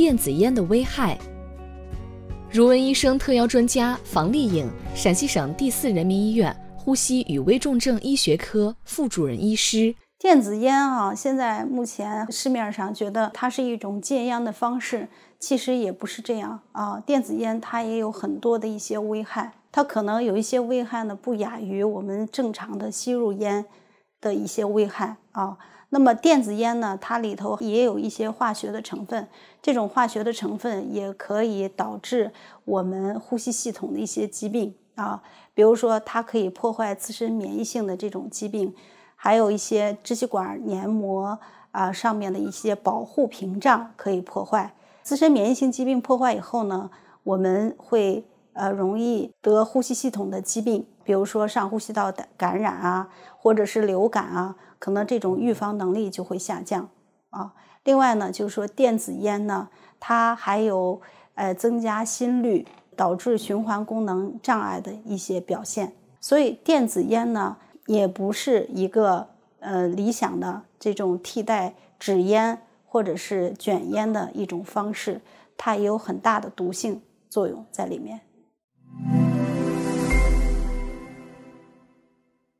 电子烟的危害。如闻医生特邀专家房丽颖，陕西省第四人民医院呼吸与危重症医学科副主任医师。电子烟啊，现在目前市面上觉得它是一种戒烟的方式，其实也不是这样啊。电子烟它也有很多的一些危害，它可能有一些危害呢，不亚于我们正常的吸入烟。的一些危害啊，那么电子烟呢，它里头也有一些化学的成分，这种化学的成分也可以导致我们呼吸系统的一些疾病啊，比如说它可以破坏自身免疫性的这种疾病，还有一些支气管黏膜啊上面的一些保护屏障可以破坏，自身免疫性疾病破坏以后呢，我们会。呃，容易得呼吸系统的疾病，比如说上呼吸道感感染啊，或者是流感啊，可能这种预防能力就会下降啊。另外呢，就是说电子烟呢，它还有呃增加心率，导致循环功能障碍的一些表现。所以电子烟呢，也不是一个呃理想的这种替代纸烟或者是卷烟的一种方式，它也有很大的毒性作用在里面。